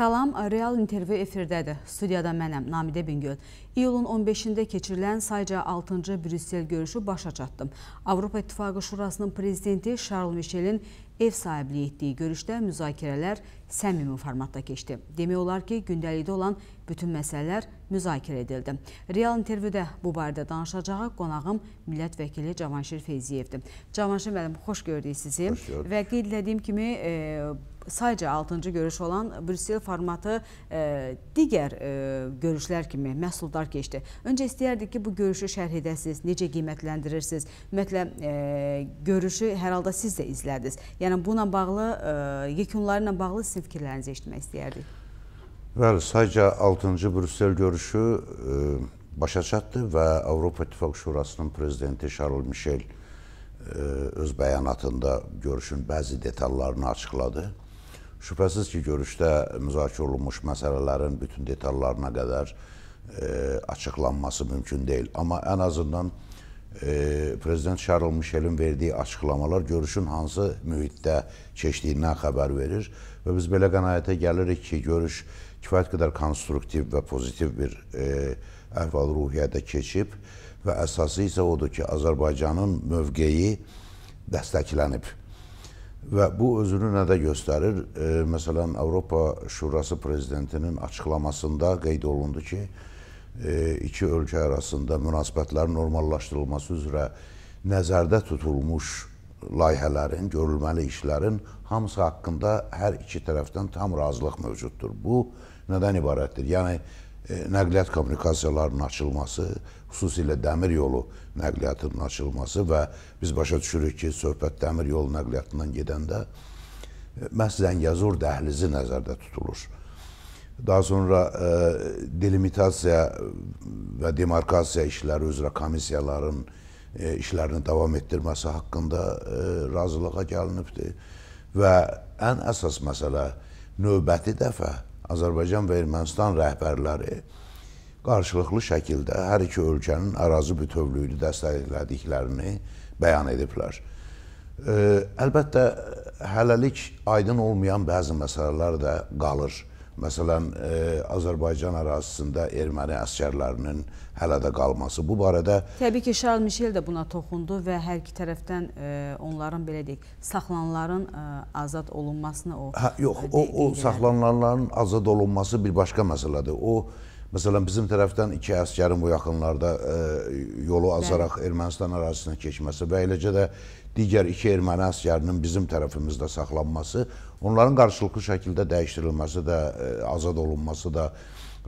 Salam, Real intervyu efirdədir. Studiyada mənəm, Namidə Bingöl. İyulun 15-də keçirilən sayca 6-cı Brüssel görüşü başa çatdım. Avropa İttifaqı Şurasının prezidenti Charles Michelin ev sahibliyi etdiyi görüşdə müzakirələr səmimi formatda keçdi. Demək olar ki, gündəlikdə olan bütün məsələlər müzakirə edildi. Real intervyuda bu barədə danışacağı qonağım millət vəkili Cavanşir Feyziyevdir. Cavanşir müəllim, xoş gördük sizi. Xoş gördük. Və qeyd etdiyim kimi, e, sayca 6-cı görüş olan Brüssel formatı ə, e, digər ə, e, görüşlər kimi məhsuldar keçdi. Öncə istəyərdik ki, bu görüşü şərh edəsiniz, necə qiymətləndirirsiniz? Ümumiyyətlə ə, e, görüşü hər halda siz də izlədiniz. Yəni buna bağlı ə, yekunları ilə bağlı sizin fikirlərinizi eşitmək istəyərdik. Bəli, sayca 6-cı Brüssel görüşü ə, başa çatdı və Avropa İttifaq Şurasının prezidenti Charles Michel ə, öz bəyanatında görüşün bəzi detallarını açıqladı. Şübhəsiz ki, görüşdə müzakirə olunmuş məsələlərin bütün detallarına qədər e, açıqlanması mümkün deyil. Amma ən azından e, Prezident Charles Michelin verdiyi açıqlamalar görüşün hansı mühitdə keçdiyindən xəbər verir və biz belə qənaətə gəlirik ki, görüş kifayət qədər konstruktiv və pozitiv bir e, əhval-ruhiyyədə keçib və əsası isə odur ki, Azərbaycanın mövqeyi dəstəklənib Və bu özünü nə də göstərir? E, məsələn, Avropa Şurası prezidentinin açıqlamasında qeyd olundu ki, e, iki ölkə arasında münasibətlərin normallaşdırılması üzrə nəzərdə tutulmuş layihələrin, görülməli işlərin hamısı haqqında hər iki tərəfdən tam razılıq mövcuddur. Bu nədən ibarətdir? Yəni, E, nəqliyyat kommunikasiyalarının açılması, xüsusilə dəmir yolu nəqliyyatının açılması və biz başa düşürük ki, söhbət dəmir yolu nəqliyyatından gedəndə e, məhz Zəngəzur dəhlizi nəzərdə tutulur. Daha sonra e, delimitasiya və demarkasiya işləri üzrə komissiyaların e, işlərini davam etdirməsi haqqında e, razılığa gəlinibdir və ən əsas məsələ növbəti dəfə Azərbaycan və Ermənistan rəhbərləri qarşılıqlı şəkildə hər iki ölkənin ərazi bütövlüyünü dəstəklədiklərini bəyan ediblər. Əlbəttə, hələlik aydın olmayan bəzi məsələlər də qalır. Məsələn, e, Azərbaycan ərazisində erməni əsgərlərinin hələ də qalması. Bu barədə... Təbii ki, Şarl Mişel də buna toxundu və hər iki tərəfdən e, onların, belə deyək, saxlanılanların e, azad olunmasını o... Hə, yox, e, o, o saxlanılanların azad olunması bir başqa məsələdir. O Məsələn, bizim tərəfdən iki əskərin bu yaxınlarda ə, e, yolu azaraq Bəli. Ermənistan ərazisinə keçməsi və eləcə də digər iki erməni əskərinin bizim tərəfimizdə saxlanması, onların qarşılıqlı şəkildə dəyişdirilməsi də, ə, e, azad olunması da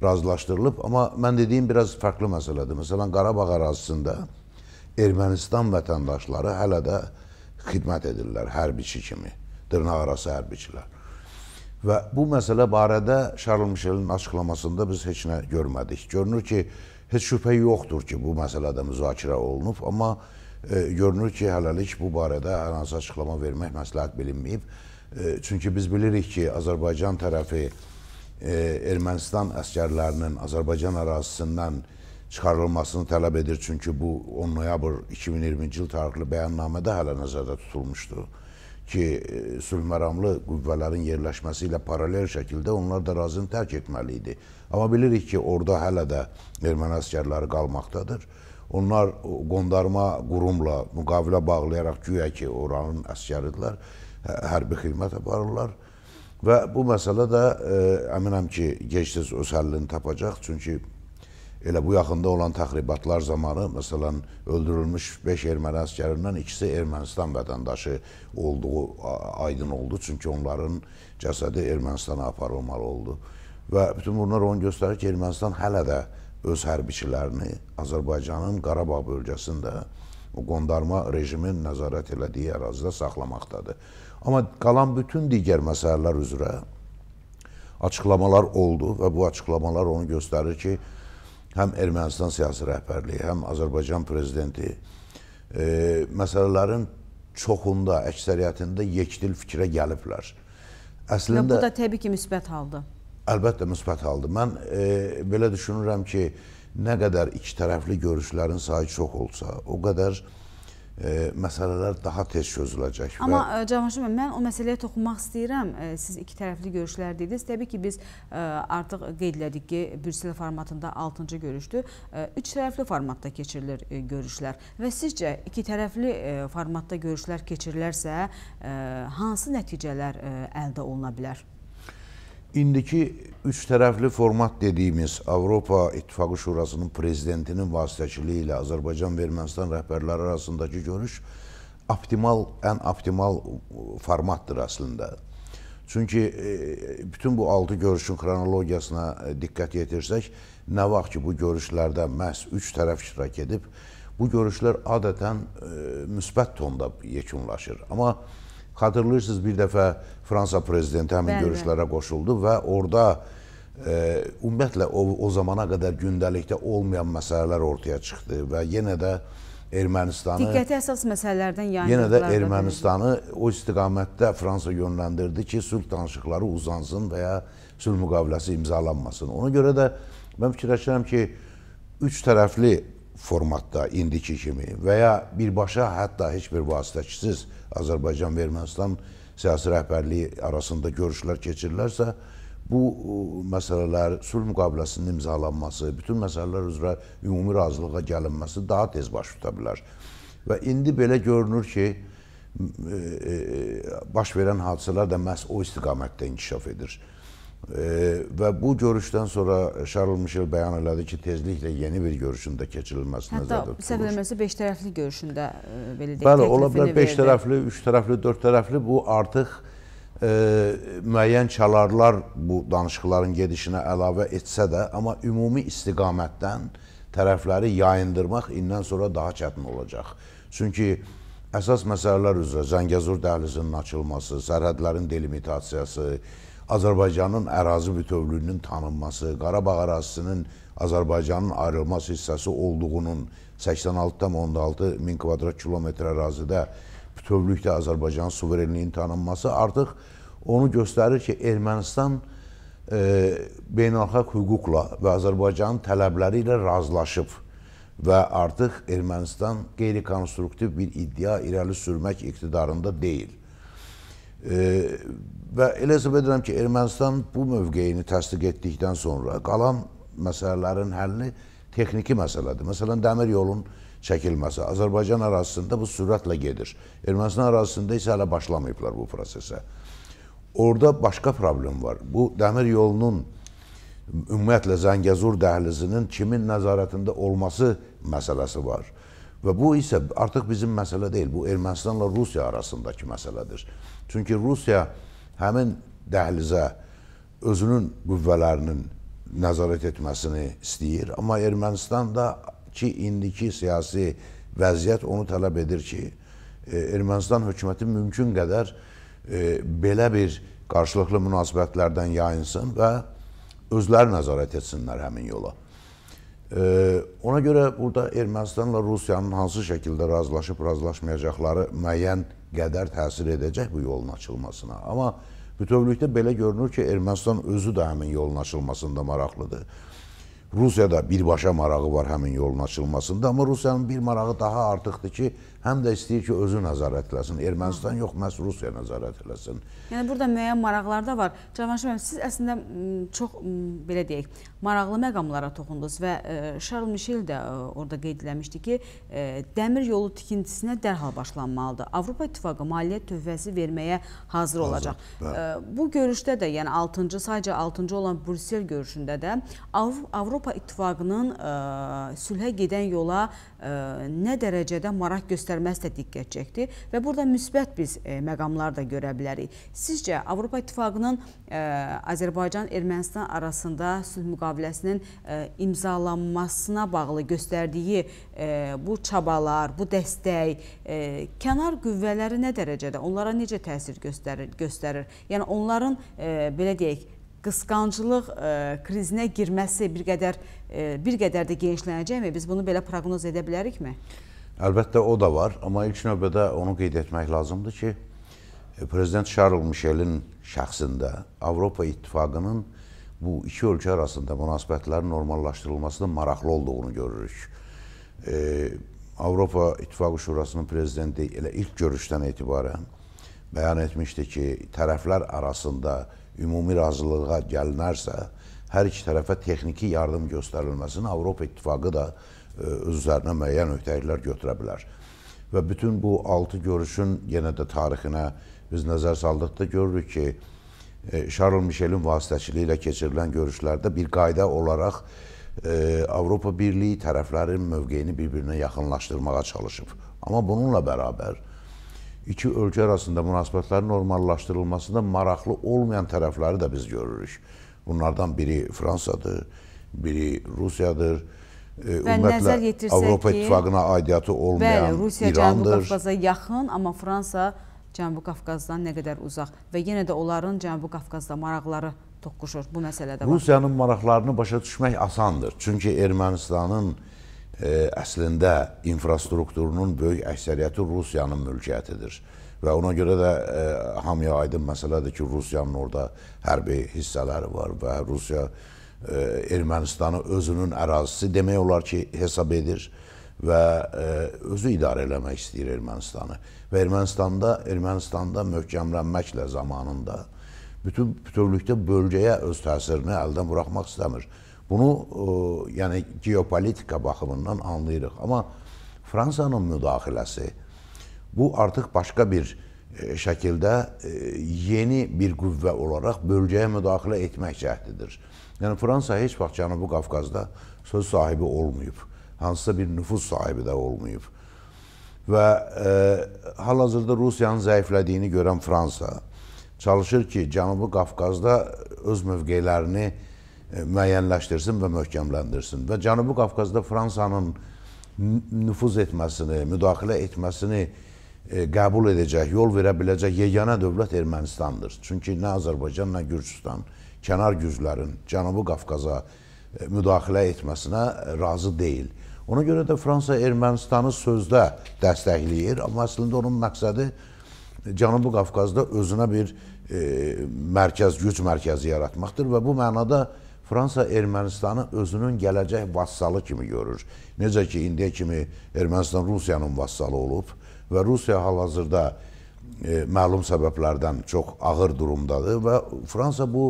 razılaşdırılıb. Amma mən dediyim biraz fərqli məsələdir. Məsələn, Qarabağ ərazisində Ermənistan vətəndaşları hələ də xidmət edirlər hərbiçi kimi, dırnaq arası hərbiçilər. Və bu məsələ barədə Charles Michelin açıqlamasında biz heç nə görmədik. Görünür ki, heç şübhə yoxdur ki, bu məsələdə müzakirə olunub, amma e, görünür ki, hələlik bu barədə hər hansı açıqlama vermək məsləhət bilinməyib. E, çünki biz bilirik ki, Azərbaycan tərəfi e, Ermənistan əskərlərinin Azərbaycan ərazisindən çıxarılmasını tələb edir. Çünki bu 10 noyabr 2020-ci il tarixli bəyannamədə hələ nəzərdə tutulmuşdu ki, e, sülhməramlı qüvvələrin yerləşməsi ilə paralel şəkildə onlar da razını tərk etməli idi. Amma bilirik ki, orada hələ də erməni əsgərləri qalmaqdadır. Onlar qondarma qurumla müqavilə bağlayaraq güya ki, oranın əsgəridirlər, hə, hərbi xidmət aparırlar. Və bu məsələ də ə, e, əminəm ki, gec-tez öz həllini tapacaq, çünki Elə bu yaxında olan təxribatlar zamanı, məsələn, öldürülmüş 5 erməni əskərindən ikisi Ermənistan vətəndaşı olduğu aydın oldu. Çünki onların cəsədi Ermənistana aparılmalı oldu. Və bütün bunlar onu göstərir ki, Ermənistan hələ də öz hərbiçilərini Azərbaycanın Qarabağ bölgəsində o qondarma rejimin nəzarət elədiyi ərazidə saxlamaqdadır. Amma qalan bütün digər məsələlər üzrə açıqlamalar oldu və bu açıqlamalar onu göstərir ki, həm Ermənistan siyasi rəhbərliyi, həm Azərbaycan prezidenti e, məsələlərin çoxunda, əksəriyyətində yekdil fikrə gəliblər. Əslində, Və bu da təbii ki, müsbət haldır. Əlbəttə, müsbət haldır. Mən e, belə düşünürəm ki, nə qədər iki tərəfli görüşlərin sayı çox olsa, o qədər e, e, məsələlər daha tez çözüləcək. Və... Amma və... E, Cavanşir bəy, mən o məsələyə toxunmaq istəyirəm. E, siz iki tərəfli görüşlər dediniz. Təbii ki, biz e, artıq qeyd elədik ki, Brüssel formatında 6-cı görüşdür. E, üç tərəfli formatda keçirilir e, görüşlər. Və sizcə iki tərəfli e, formatda görüşlər keçirilərsə, e, hansı nəticələr e, əldə oluna bilər? indiki üç tərəfli format dediyimiz Avropa İttifaqı Şurasının prezidentinin vasitəçiliyi ilə Azərbaycan və Ermənistan rəhbərləri arasındakı görüş optimal, ən optimal formatdır əslində. Çünki e, bütün bu altı görüşün xronologiyasına e, diqqət yetirsək, nə vaxt ki bu görüşlərdə məhz üç tərəf iştirak edib, bu görüşlər adətən e, müsbət tonda yekunlaşır. Amma Xatırlayırsınız bir dəfə Fransa prezidenti həmin Bəli. görüşlərə qoşuldu və orada e, ümumiyyətlə o, o zamana qədər gündəlikdə olmayan məsələlər ortaya çıxdı və yenə də Ermənistanı diqqəti əsas məsələlərdən yayındırdılar. Yenə də Ermənistanı o istiqamətdə Fransa yönləndirdi ki, sülh danışıqları uzansın və ya sülh müqaviləsi imzalanmasın. Ona görə də mən fikirləşirəm ki, üç tərəfli formatda indiki kimi və ya birbaşa hətta heç bir vasitəçisiz Azərbaycan və Ermənistan siyasi rəhbərliyi arasında görüşlər keçirilərsə, bu məsələlər, sülh müqabiləsinin imzalanması, bütün məsələlər üzrə ümumi razılığa gəlinməsi daha tez baş tuta bilər. Və indi belə görünür ki, e, e, baş verən hadisələr də məhz o istiqamətdə inkişaf edir və bu görüşdən sonra Charles Michel bəyan elədi ki, tezliklə yeni bir görüşün də keçirilməsi nəzərdə tutulur. Hətta səhvləməsi 5 tərəfli görüşündə e, belə deyək, Bəli, ola bilər 5 tərəfli, 3 tərəfli, 4 tərəfli bu artıq e, müəyyən çalarlar bu danışıqların gedişinə əlavə etsə də, amma ümumi istiqamətdən tərəfləri yayındırmaq indən sonra daha çətin olacaq. Çünki əsas məsələlər üzrə Zəngəzur dəhlizinin açılması, sərhədlərin delimitasiyası, Azərbaycanın ərazi bütövlüyünün tanınması, Qarabağ ərazisinin Azərbaycanın ayrılmaz hissəsi olduğunun 86,6 min kvadrat kilometr ərazidə bütövlükdə Azərbaycan suverenliyinin tanınması artıq onu göstərir ki, Ermənistan e, beynəlxalq hüquqla və Azərbaycanın tələbləri ilə razılaşıb və artıq Ermənistan qeyri-konstruktiv bir iddia irəli sürmək iqtidarında deyil. E, Və elə hesab edirəm ki, Ermənistan bu mövqeyini təsdiq etdikdən sonra qalan məsələlərin həlli texniki məsələdir. Məsələn, dəmir yolun çəkilməsi Azərbaycan ərazisində bu sürətlə gedir. Ermənistan ərazisində isə hələ başlamayıblar bu prosesə. Orda başqa problem var. Bu dəmir yolunun ümumiyyətlə Zəngəzur dəhlizinin kimin nəzarətində olması məsələsi var. Və bu isə artıq bizim məsələ deyil, bu Ermənistanla Rusiya arasındakı məsələdir. Çünki Rusiya həmin dəhlizə özünün qüvvələrinin nəzarət etməsini istəyir. Amma Ermənistanda ki, indiki siyasi vəziyyət onu tələb edir ki, e, Ermənistan hökuməti mümkün qədər e, belə bir qarşılıqlı münasibətlərdən yayınsın və özləri nəzarət etsinlər həmin yola. E, ona görə burada Ermənistanla Rusiyanın hansı şəkildə razılaşıb-razılaşmayacaqları müəyyən qədər təsir edəcək bu yolun açılmasına. Amma bütövlükdə belə görünür ki, Ermənistan özü də həmin yolun açılmasında maraqlıdır. Rusiyada birbaşa marağı var həmin yolun açılmasında, amma Rusiyanın bir marağı daha artıqdır ki, həm də istəyir ki, özü nəzarət eləsin. Ermənistan yox, məhz Rusiya nəzarət eləsin. Yəni, burada müəyyən maraqlar da var. Cavanşir müəllim, siz əslində çox, belə deyək, maraqlı məqamlara toxundunuz və Şarl e, Mişel də e, orada qeyd eləmişdi ki, e, dəmir yolu tikintisinə dərhal başlanmalıdır. Avropa İttifaqı maliyyə tövbəsi verməyə hazır olacaq. Hazır, hə. Bu görüşdə də, yəni 6-cı, sadəcə 6-cı olan Brüssel görüşündə də Avropa Avropa İttifaqının e, sülhə gedən yola e, nə dərəcədə maraq göstərməsi də diqqət çəkdi və burada müsbət biz e, məqamlar da görə bilərik. Sizcə Avropa İttifaqının Azərbaycan-Ermənistan arasında sülh müqaviləsinin imzalanmasına bağlı göstərdiyi bu çabalar, bu dəstək kənar qüvvələri nə dərəcədə, onlara necə təsir göstərir? göstərir? Yəni onların belə deyək, qısqanclıq ə, e, krizinə girməsi bir qədər ə, e, bir qədər də genişlənəcəkmi? Biz bunu belə proqnoz edə bilərikmi? Əlbəttə o da var, amma ilk növbədə onu qeyd etmək lazımdır ki, e, prezident Charles Michelin şəxsində Avropa İttifaqının bu iki ölkə arasında münasibətlərin normallaşdırılmasının maraqlı olduğunu görürük. E, Avropa İttifaqı Şurasının prezidenti elə ilk görüşdən etibarən bəyan etmişdi ki, tərəflər arasında ümumi razılığa gəlinərsə, hər iki tərəfə texniki yardım göstərilməsini Avropa İttifaqı da e, öz üzərinə müəyyən öhdəliklər götürə bilər. Və bütün bu altı görüşün yenə də tarixinə biz nəzər saldıqda görürük ki, Şarl e, Mişelin vasitəçiliyi ilə keçirilən görüşlərdə bir qayda olaraq e, Avropa Birliyi tərəflərin mövqeyini bir-birinə yaxınlaşdırmağa çalışıb. Amma bununla bərabər iki ölkə arasında münasibətlərin normallaşdırılmasında maraqlı olmayan tərəfləri də biz görürük. Bunlardan biri Fransadır, biri Rusiyadır. E, və nəzər yetirsək Avropa ki, İttifaqına aidiyyatı olmayan bəli, Rusiya İrandır. Cənubi Qafqaza yaxın, amma Fransa Cənubi Qafqazdan nə qədər uzaq və yenə də onların Cənubi Qafqazda maraqları toqquşur bu məsələdə. Rusiyanın maraqlarını başa düşmək asandır. Çünki Ermənistanın əslində infrastrukturunun böyük əksəriyyəti Rusiyanın mülkiyyətidir. Və ona görə də ə, e, hamıya aydın məsələdir ki, Rusiyanın orada hərbi hissələri var və Rusiya ə, e, Ermənistanı özünün ərazisi demək olar ki, hesab edir və ə, e, özü idarə eləmək istəyir Ermənistanı. Və Ermənistanda Ermənistanda möhkəmlənməklə zamanında bütün bütövlükdə bölgəyə öz təsirini əldən buraxmaq istəmir. Bunu e, yəni geopolitika baxımından anlayırıq. Amma Fransanın müdaxiləsi bu artıq başqa bir e, şəkildə e, yeni bir qüvvə olaraq bölgəyə müdaxilə etmək cəhdidir. Yəni Fransa heç vaxt Cənubi Qafqazda söz sahibi olmayıb. Hansısa bir nüfuz sahibi də olmayıb. Və e, hal-hazırda Rusiyanın zəiflədiyini görən Fransa çalışır ki, Cənubi Qafqazda öz mövqelərini e, E, müəyyənləşdirsin və möhkəmləndirsin. Və Cənubi Qafqazda Fransanın nüfuz etməsini, müdaxilə etməsini e, qəbul edəcək, yol verə biləcək yeganə dövlət Ermənistandır. Çünki nə Azərbaycan, nə Gürcüstan kənar güclərin Cənubi Qafqaza e, müdaxilə etməsinə razı deyil. Ona görə də Fransa Ermənistanı sözdə dəstəkləyir, amma əslində onun məqsədi Cənubi Qafqazda özünə bir e, mərkəz, güc mərkəzi yaratmaqdır və bu mənada Fransa Ermənistanı özünün gələcək vassalı kimi görür. Necə ki, indiyə kimi Ermənistan Rusiyanın vassalı olub və Rusiya hal-hazırda e, məlum səbəblərdən çox ağır durumdadır və Fransa bu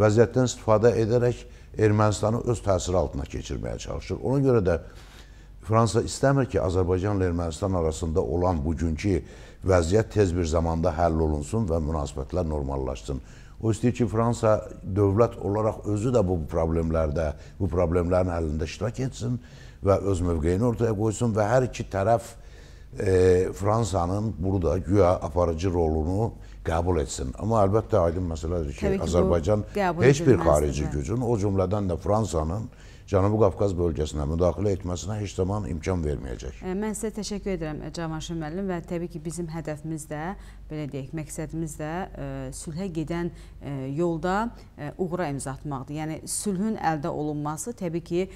vəziyyətdən istifadə edərək Ermənistanı öz təsiri altına keçirməyə çalışır. Ona görə də Fransa istəmir ki, Azərbaycanla Ermənistan arasında olan bugünkü vəziyyət tez bir zamanda həll olunsun və münasibətlər normallaşsın. O istəyir ki, Fransa dövlət olaraq özü də bu problemlərdə, bu problemlərin həllində iştirak etsin və öz mövqeyini ortaya qoysun və hər iki tərəf e, Fransanın burada güya aparıcı rolunu qəbul etsin. Amma əlbəttə aydın məsələdir ki, Təbii ki Azərbaycan heç bir xarici gücün, o cümlədən də Fransanın Cənubi Qafqaz bölgəsinə müdaxilə etməsinə heç zaman imkan verməyəcək. E, mən sizə təşəkkür edirəm e, Cavanşir müəllim və təbii ki, bizim hədəfimiz də, belə deyək, məqsədimiz də ə, e, sülhə gedən ə, yolda ə, uğura imza atmaqdır. Yəni sülhün əldə olunması təbii ki,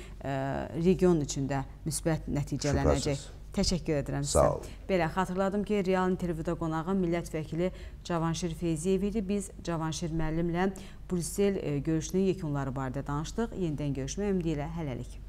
region üçün də müsbət nəticələnəcək. Şübhəsiz. Təşəkkür edirəm sizə. Sağ olun. Belə, xatırladım ki, real intervyuda qonağı millət vəkili Cavanşir Feyziyev idi. Biz Cavanşir müəllimlə Brüssel e, görüşünün yekunları barədə danışdıq. Yenidən görüşmək ümidi ilə hələlik.